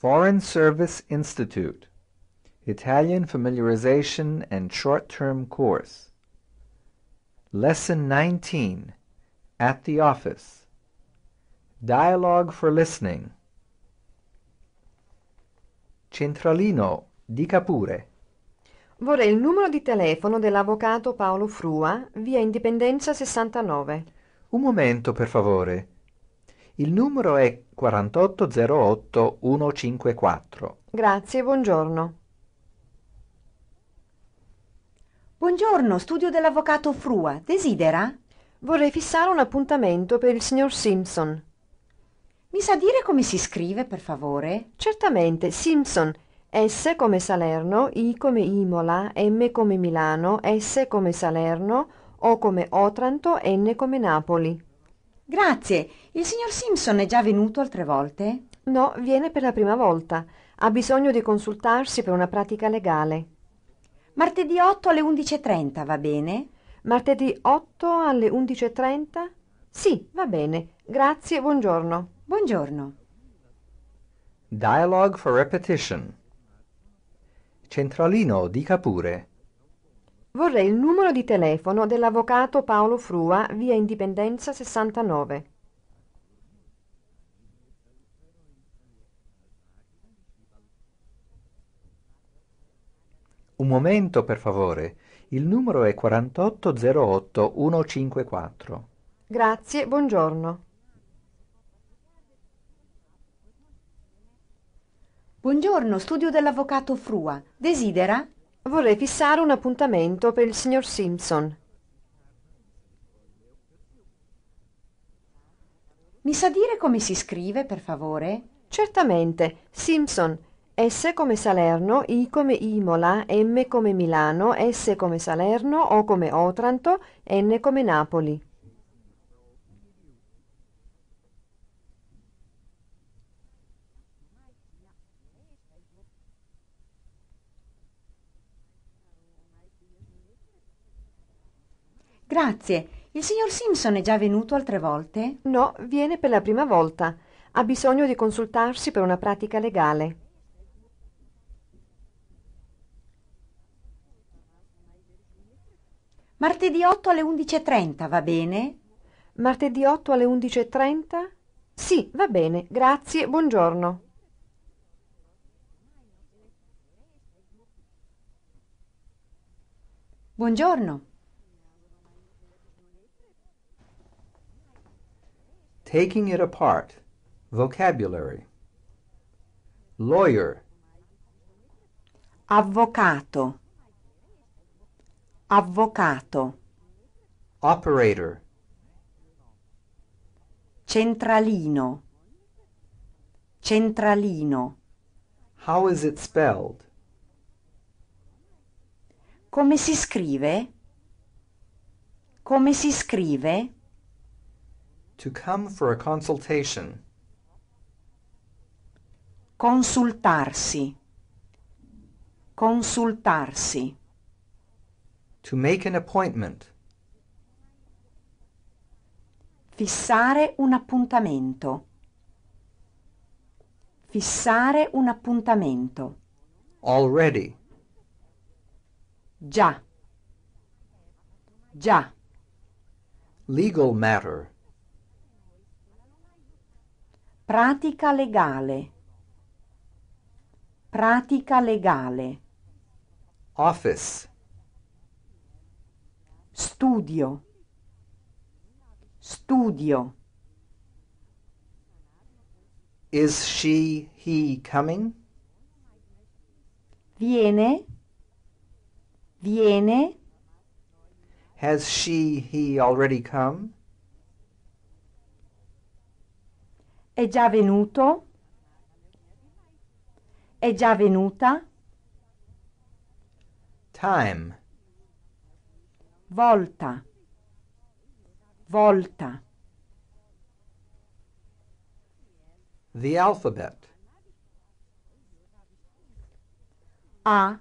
Foreign Service Institute Italian Familiarization and Short-Term Course Lesson 19 At the Office Dialogue for Listening Centralino, dica pure. Vorrei il numero di telefono dell'avvocato Paolo Frua, via Indipendenza 69. Un momento, per favore. Il numero è 4808154. Grazie, buongiorno. Buongiorno, studio dell'avvocato Frua. Desidera? Vorrei fissare un appuntamento per il signor Simpson. Mi sa dire come si scrive, per favore? Certamente, Simpson. S come Salerno, I come Imola, M come Milano, S come Salerno, O come Otranto, N come Napoli. Grazie. Il signor Simpson è già venuto altre volte? No, viene per la prima volta. Ha bisogno di consultarsi per una pratica legale. Martedì 8 alle 11.30, va bene? Martedì 8 alle 11.30? Sì, va bene. Grazie, buongiorno. Buongiorno. Dialogue for repetition. Centralino, dica pure. Vorrei il numero di telefono dell'avvocato Paolo Frua, via Indipendenza 69. Un momento, per favore. Il numero è 4808 154. Grazie, buongiorno. Buongiorno, studio dell'avvocato Frua. Desidera? Vorrei fissare un appuntamento per il signor Simpson. Mi sa dire come si scrive, per favore? Certamente. Simpson. S come Salerno, I come Imola, M come Milano, S come Salerno, O come Otranto, N come Napoli. Grazie. Il signor Simpson è già venuto altre volte? No, viene per la prima volta. Ha bisogno di consultarsi per una pratica legale. Martedì 8 alle 11.30, va bene? Martedì 8 alle 11.30? Sì, va bene, grazie, buongiorno. Buongiorno. Taking it apart. Vocabulary. Lawyer. Avvocato. Avvocato. Operator. Centralino. Centralino. How is it spelled? Come si scrive? Come si scrive? To come for a consultation. Consultarsi. Consultarsi. To make an appointment. Fissare un appuntamento. Fissare un appuntamento. Already. Già. Già. Legal matter. Pratica legale. Pratica legale. Office. Studio. Studio. Is she, he coming? Viene. Viene. Has she, he already come? È già venuto? È già venuta? Time. Volta. Volta. The alphabet. A.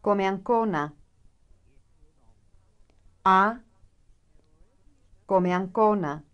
Come Ancona. A. Come Ancona.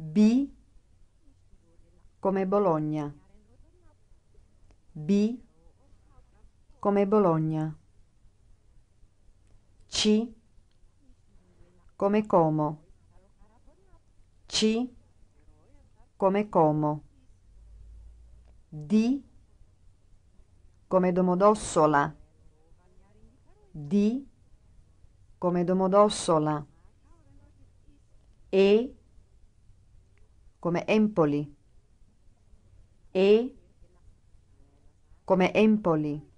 B come Bologna. B come Bologna. C come Como. C come Como. D come Domodossola. D come Domodossola. E come Empoli. E come Empoli.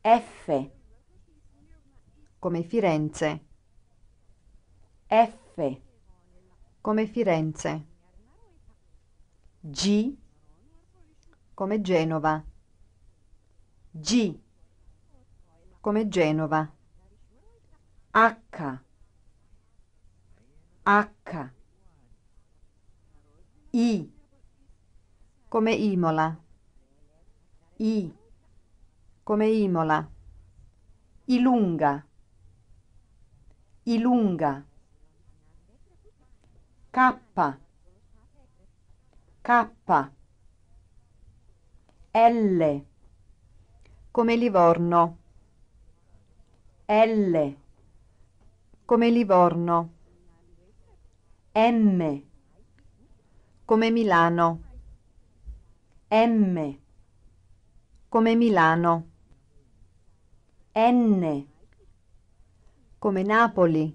F come Firenze. F come Firenze. G come Genova. G come Genova. H H i come Imola, I come Imola, Ilunga, Ilunga, K, K, L come Livorno, L come Livorno, M come Milano M come Milano N come Napoli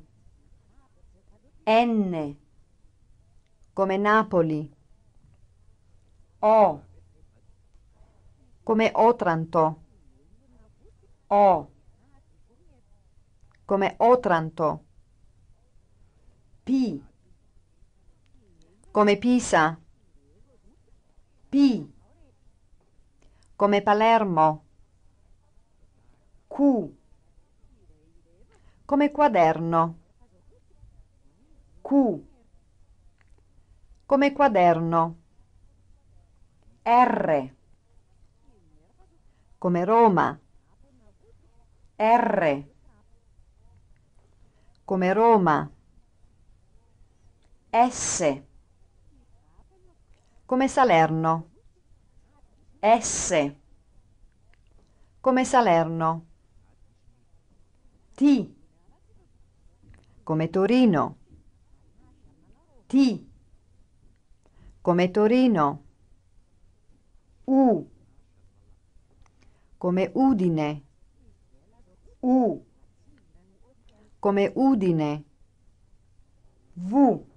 N come Napoli O come Otranto O come Otranto P come Pisa, P, come Palermo, Q, come quaderno, Q, come quaderno, R, come Roma, R, come Roma, S, come Salerno. S come Salerno. T come Torino. T come Torino. U come Udine. U come Udine. V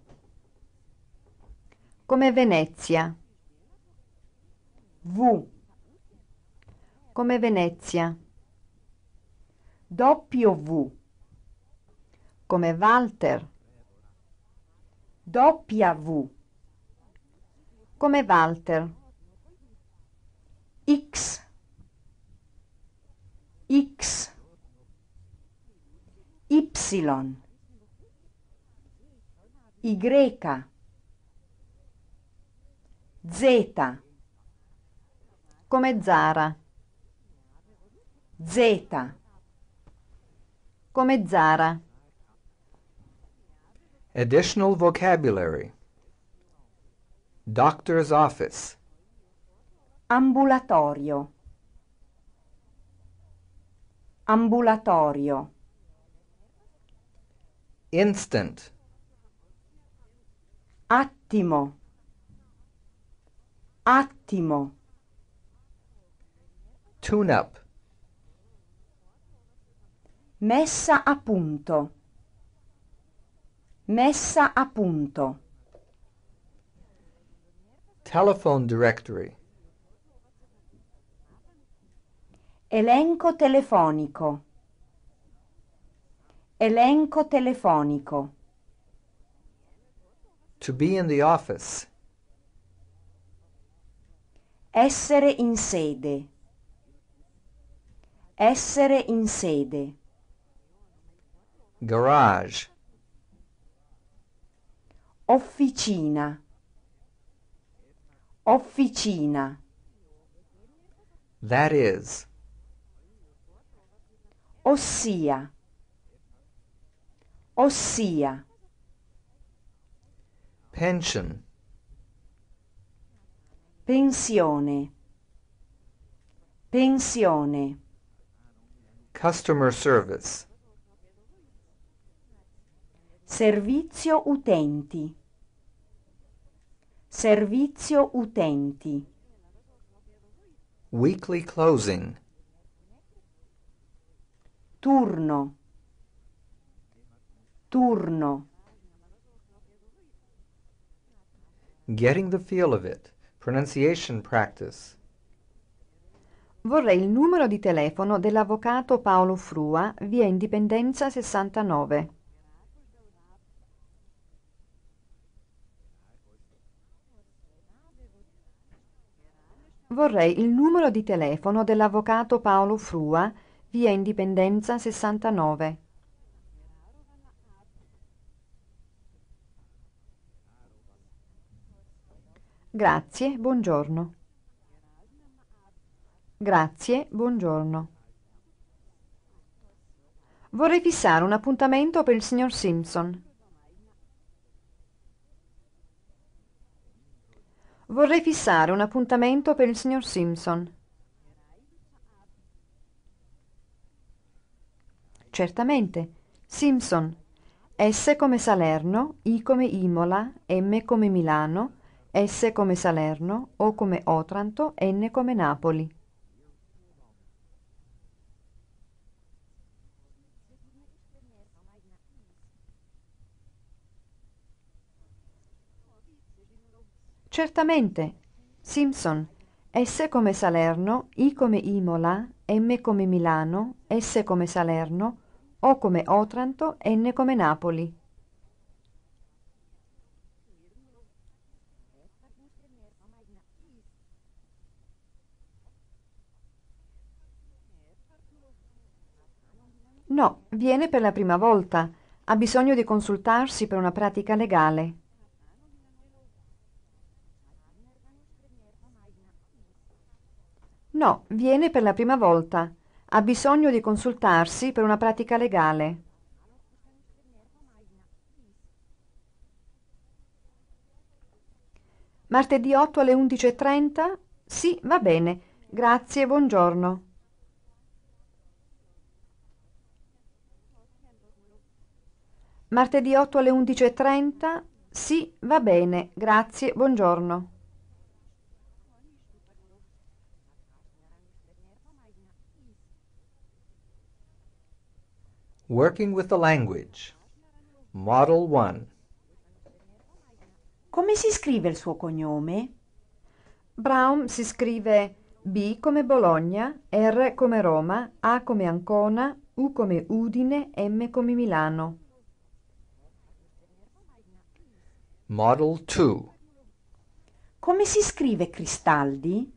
come Venezia. V come Venezia. Doppio V. come Walter. Doppia V. come Walter. X X Y Y Z come Zara. Z come Zara. Additional vocabulary. Doctor's office. Ambulatorio. Ambulatorio. Instant. Attimo attimo tune up messa a punto messa a punto telephone directory elenco telefonico elenco telefonico to be in the office essere in sede. Essere in sede. Garage. Officina. Officina. That is. Ossia. Ossia. Pension. Pensione. Pensione. Customer service. Servizio utenti. Servizio utenti. Weekly closing. Turno. Turno. Getting the feel of it. Pronunciation practice. Vorrei il numero di telefono dell'avvocato Paolo Frua, via Indipendenza 69. Vorrei il numero di telefono dell'avvocato Paolo Frua, via Indipendenza 69. Grazie, buongiorno. Grazie, buongiorno. Vorrei fissare un appuntamento per il signor Simpson. Vorrei fissare un appuntamento per il signor Simpson. Certamente. Simpson. S come Salerno, I come Imola, M come Milano, S come Salerno, O come Otranto, N come Napoli. Certamente. Simpson. S come Salerno, I come Imola, M come Milano, S come Salerno, O come Otranto, N come Napoli. Viene per la prima volta, ha bisogno di consultarsi per una pratica legale. No, viene per la prima volta, ha bisogno di consultarsi per una pratica legale. Martedì 8 alle 11.30? Sì, va bene. Grazie, buongiorno. Martedì 8 alle 11.30? Sì, va bene, grazie, buongiorno. Working with the language. Model 1. Come si scrive il suo cognome? Brown si scrive B come Bologna, R come Roma, A come Ancona, U come Udine, M come Milano. Model 2 Come si scrive Cristaldi?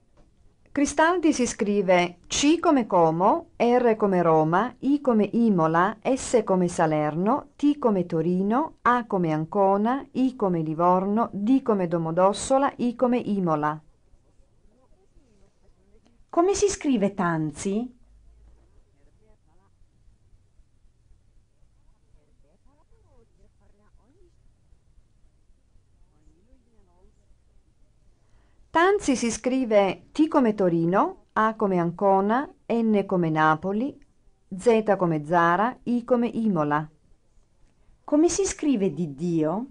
Cristaldi si scrive C come Como, R come Roma, I come Imola, S come Salerno, T come Torino, A come Ancona, I come Livorno, D come Domodossola, I come Imola. Come si scrive Tanzi? Stanzi si scrive T come Torino, A come Ancona, N come Napoli, Z come Zara, I come Imola. Come si scrive di Dio?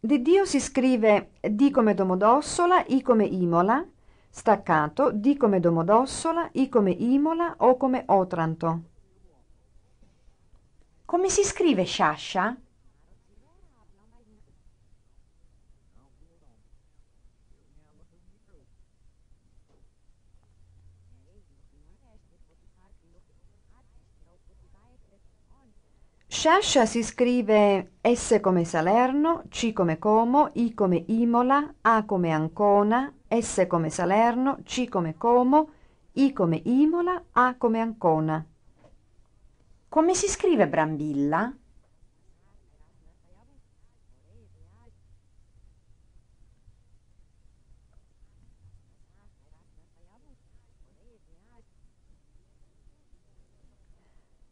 Di Dio si scrive D come Domodossola, I come Imola, Staccato D come Domodossola, I come Imola, O come Otranto. Come si scrive Sciascia? Sciascia si scrive S come Salerno, C come Como, I come Imola, A come Ancona, S come Salerno, C come Como, I come Imola, A come Ancona. Come si scrive Brambilla?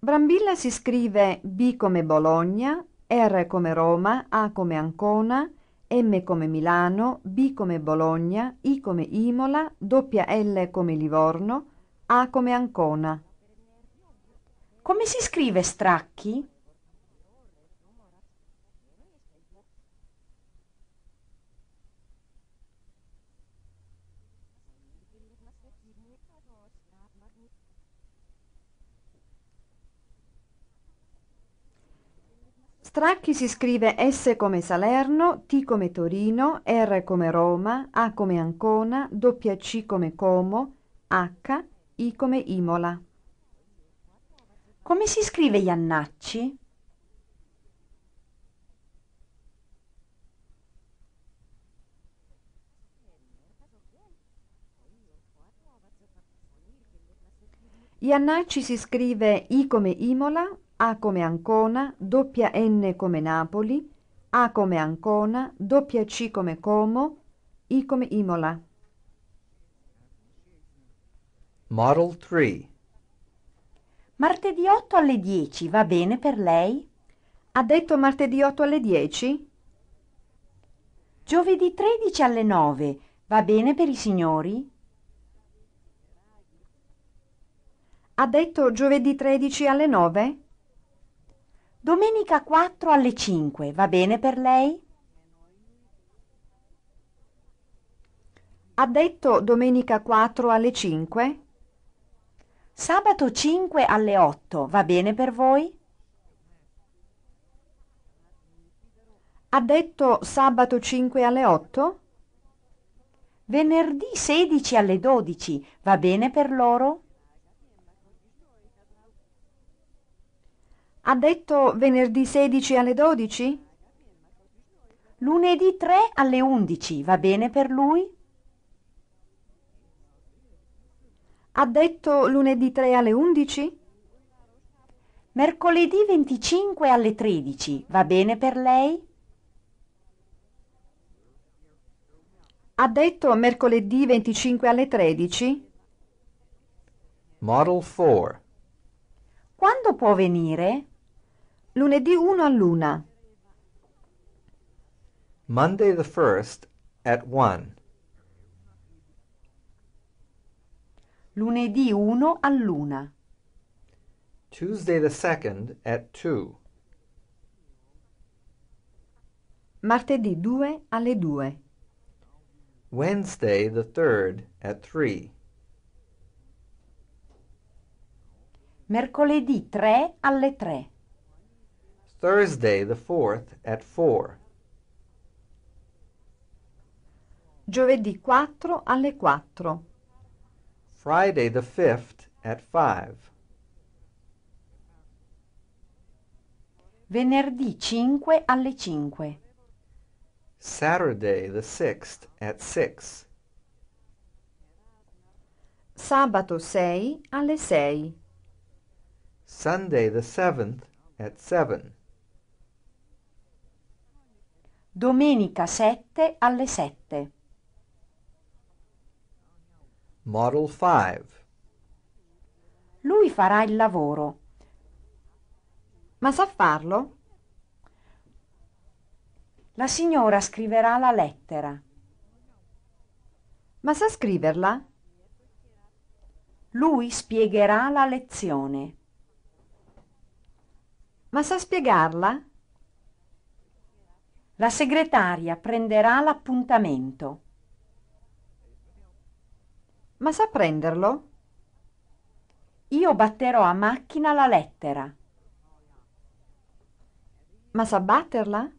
Brambilla si scrive B come Bologna, R come Roma, A come Ancona, M come Milano, B come Bologna, I come Imola, doppia L come Livorno, A come Ancona. Come si scrive Stracchi? Stracchi si scrive S come Salerno, T come Torino, R come Roma, A come Ancona, doppia C come Como, H, I come Imola. Come si scrive Iannacci? Iannacci si scrive I come Imola, a come Ancona, doppia N come Napoli, A come Ancona, doppia C come Como, I come Imola. Model 3 Martedì 8 alle 10 va bene per lei? Ha detto martedì 8 alle 10? Giovedì 13 alle 9 va bene per i signori? Ha detto giovedì 13 alle 9? Domenica 4 alle 5, va bene per lei? Ha detto domenica 4 alle 5? Sabato 5 alle 8, va bene per voi? Ha detto sabato 5 alle 8? Venerdì 16 alle 12, va bene per loro? Ha detto venerdì 16 alle 12? Lunedì 3 alle 11, va bene per lui? Ha detto lunedì 3 alle 11? Mercoledì 25 alle 13, va bene per lei? Ha detto mercoledì 25 alle 13? Model 4 Quando può venire? Lunedì 1 a luna. Monday the 1st at 1. Lunedì 1 a luna. Tuesday the 2nd at 2. Martedì 2 alle 2. Wednesday the 3rd at 3. Mercoledì 3 alle 3. Thursday, the 4th, at 4. Giovedì 4 alle 4. Friday, the 5th, at 5. Venerdì 5 alle 5. Saturday, the 6th, at 6. Sabato 6 alle 6. Sunday, the 7th, at 7. Domenica 7 alle 7. Model 5. Lui farà il lavoro. Ma sa farlo? La signora scriverà la lettera. Ma sa scriverla? Lui spiegherà la lezione. Ma sa spiegarla? La segretaria prenderà l'appuntamento. Ma sa prenderlo? Io batterò a macchina la lettera. Ma sa batterla?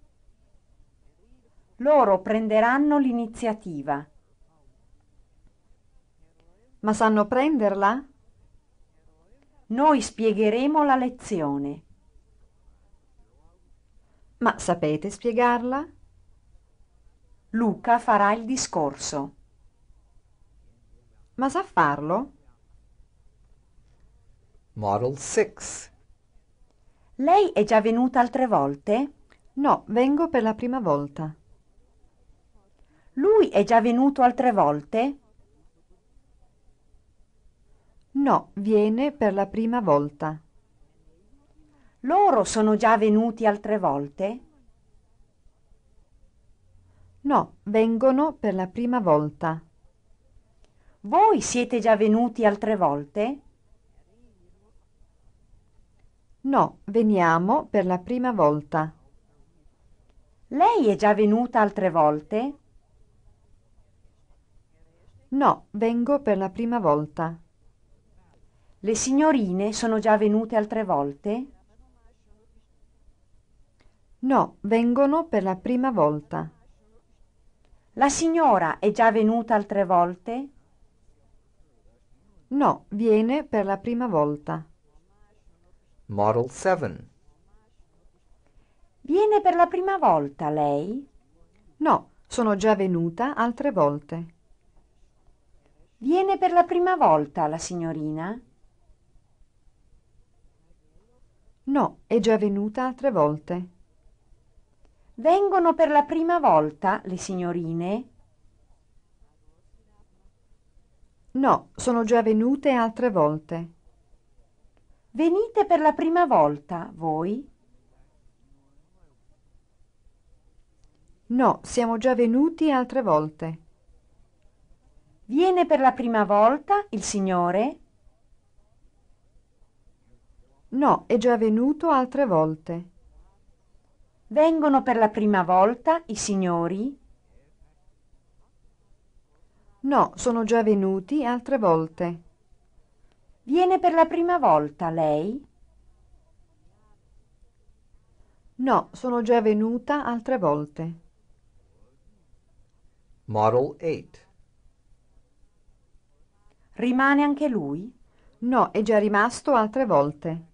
Loro prenderanno l'iniziativa. Ma sanno prenderla? Noi spiegheremo la lezione. Ma sapete spiegarla? Luca farà il discorso. Ma sa farlo? Model 6 Lei è già venuta altre volte? No, vengo per la prima volta. Lui è già venuto altre volte? No, viene per la prima volta loro sono già venuti altre volte no vengono per la prima volta voi siete già venuti altre volte no veniamo per la prima volta lei è già venuta altre volte? No, vengo per la prima volta. Le signorine sono già venute altre volte? No, vengono per la prima volta. La signora è già venuta altre volte? No, viene per la prima volta. Model 7. Viene per la prima volta lei? No, sono già venuta altre volte. Viene per la prima volta la signorina? No, è già venuta altre volte. Vengono per la prima volta le signorine? No, sono già venute altre volte. Venite per la prima volta voi? No, siamo già venuti altre volte. Viene per la prima volta il Signore? No, è già venuto altre volte vengono per la prima volta i signori? No, sono già venuti altre volte. Viene per la prima volta lei? No, sono già venuta altre volte. Model 8. Rimane anche lui? No, è già rimasto altre volte.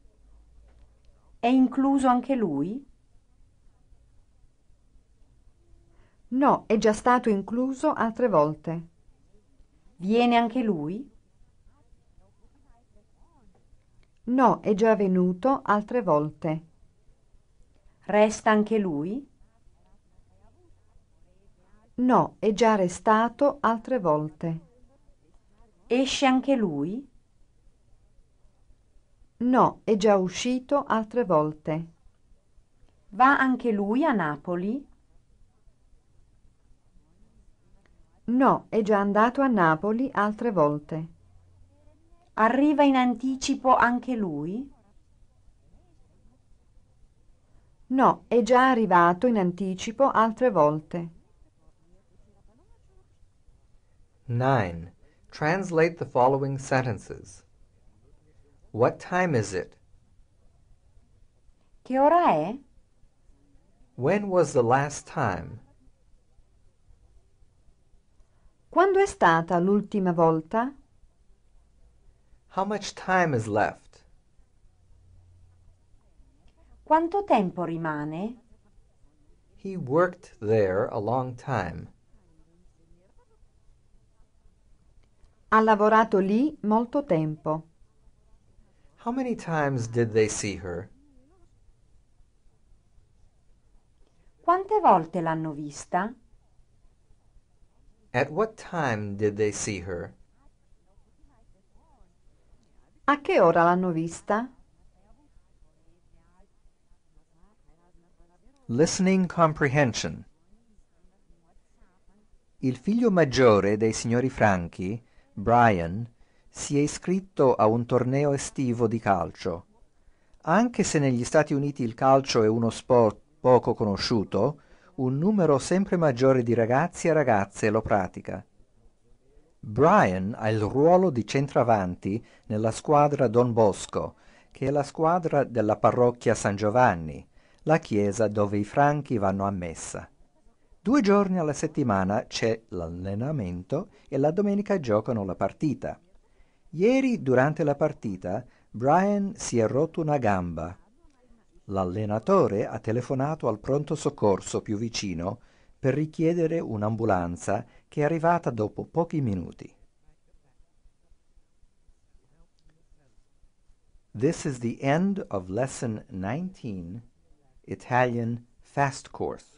È incluso anche lui? No, è già stato incluso altre volte. Viene anche lui? No, è già venuto altre volte. Resta anche lui? No, è già restato altre volte. Esce anche lui? No, è già uscito altre volte. Va anche lui a Napoli? No, è già andato a Napoli altre volte. Arriva in anticipo anche lui? No, è già arrivato in anticipo altre volte. 9. Translate the following sentences. What time is it? Che ora è? When was the last time? Quando è stata l'ultima volta? How much time is left? Quanto tempo rimane? He worked there a long time. Ha lavorato lì molto tempo. How many times did they see her? Quante volte l'hanno vista? At what time did they see her? A che ora l'hanno vista? Listening comprehension. Il figlio maggiore dei signori Franchi, Brian, si è iscritto a un torneo estivo di calcio. Anche se negli Stati Uniti il calcio è uno sport poco conosciuto, un numero sempre maggiore di ragazzi e ragazze lo pratica. Brian ha il ruolo di centravanti nella squadra Don Bosco, che è la squadra della parrocchia San Giovanni, la chiesa dove i franchi vanno a messa. Due giorni alla settimana c'è l'allenamento e la domenica giocano la partita. Ieri, durante la partita, Brian si è rotto una gamba L'allenatore ha telefonato al pronto soccorso più vicino per richiedere un'ambulanza che è arrivata dopo pochi minuti. This is the end of lesson 19, Italian Fast Course.